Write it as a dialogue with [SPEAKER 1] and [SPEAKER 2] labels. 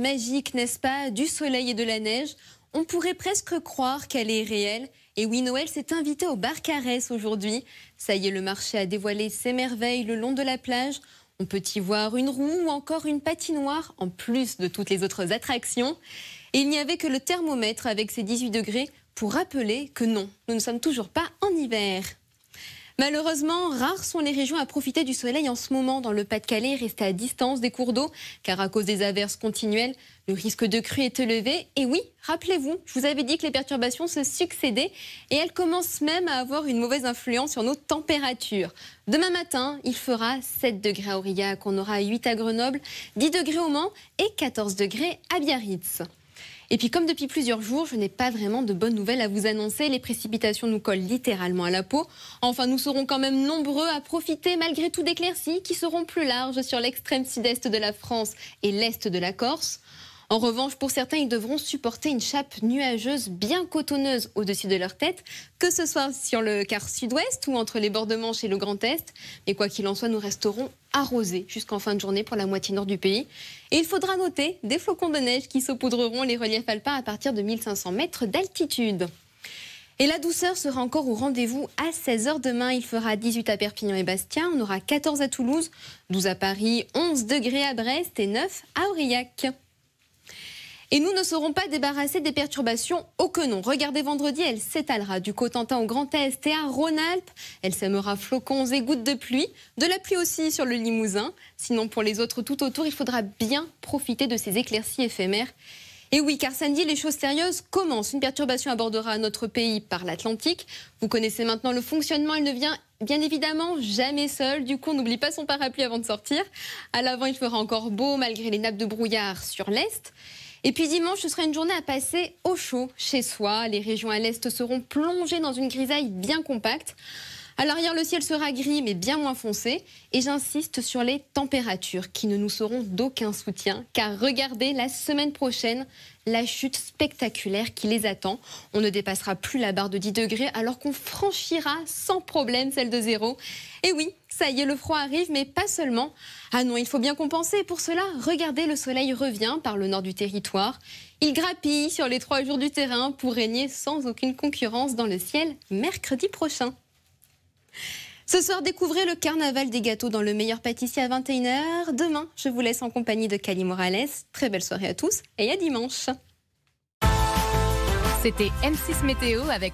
[SPEAKER 1] magique, n'est-ce pas, du soleil et de la neige. On pourrait presque croire qu'elle est réelle. Et oui, Noël s'est invité au bar aujourd'hui. Ça y est, le marché a dévoilé ses merveilles le long de la plage. On peut y voir une roue ou encore une patinoire, en plus de toutes les autres attractions. Et il n'y avait que le thermomètre avec ses 18 degrés pour rappeler que non, nous ne sommes toujours pas en hiver. Malheureusement, rares sont les régions à profiter du soleil en ce moment dans le Pas-de-Calais. rester à distance des cours d'eau, car à cause des averses continuelles, le risque de crue est élevé. Et oui, rappelez-vous, je vous avais dit que les perturbations se succédaient et elles commencent même à avoir une mauvaise influence sur nos températures. Demain matin, il fera 7 degrés à Aurillac, on aura 8 à Grenoble, 10 degrés au Mans et 14 degrés à Biarritz. Et puis comme depuis plusieurs jours, je n'ai pas vraiment de bonnes nouvelles à vous annoncer. Les précipitations nous collent littéralement à la peau. Enfin, nous serons quand même nombreux à profiter malgré tout d'éclaircies qui seront plus larges sur l'extrême sud-est de la France et l'est de la Corse. En revanche, pour certains, ils devront supporter une chape nuageuse bien cotonneuse au-dessus de leur tête, que ce soit sur le quart sud-ouest ou entre les bords de Manche et le Grand Est. Mais quoi qu'il en soit, nous resterons arrosés jusqu'en fin de journée pour la moitié nord du pays. Et il faudra noter des flocons de neige qui saupoudreront les reliefs alpins à partir de 1500 mètres d'altitude. Et la douceur sera encore au rendez-vous à 16h demain. Il fera 18 à Perpignan et Bastia, on aura 14 à Toulouse, 12 à Paris, 11 degrés à Brest et 9 à Aurillac. Et nous ne serons pas débarrassés des perturbations au que non. Regardez vendredi, elle s'étalera du Cotentin au Grand Est et à Rhône-Alpes. Elle sèmera flocons et gouttes de pluie. De la pluie aussi sur le Limousin. Sinon, pour les autres tout autour, il faudra bien profiter de ces éclaircies éphémères. Et oui, car samedi, les choses sérieuses commencent. Une perturbation abordera notre pays par l'Atlantique. Vous connaissez maintenant le fonctionnement. Elle ne vient bien évidemment jamais seule. Du coup, on n'oublie pas son parapluie avant de sortir. À l'avant, il fera encore beau malgré les nappes de brouillard sur l'Est. Et puis dimanche, ce sera une journée à passer au chaud chez soi. Les régions à l'est seront plongées dans une grisaille bien compacte. À l'arrière, le ciel sera gris, mais bien moins foncé. Et j'insiste sur les températures qui ne nous seront d'aucun soutien, car regardez la semaine prochaine la chute spectaculaire qui les attend. On ne dépassera plus la barre de 10 degrés alors qu'on franchira sans problème celle de zéro. Et oui, ça y est, le froid arrive, mais pas seulement. Ah non, il faut bien compenser. Pour cela, regardez, le soleil revient par le nord du territoire. Il grappille sur les trois jours du terrain pour régner sans aucune concurrence dans le ciel mercredi prochain. Ce soir, découvrez le carnaval des gâteaux dans le meilleur pâtissier à 21h. Demain, je vous laisse en compagnie de Cali Morales. Très belle soirée à tous et à dimanche. C'était M6 Météo avec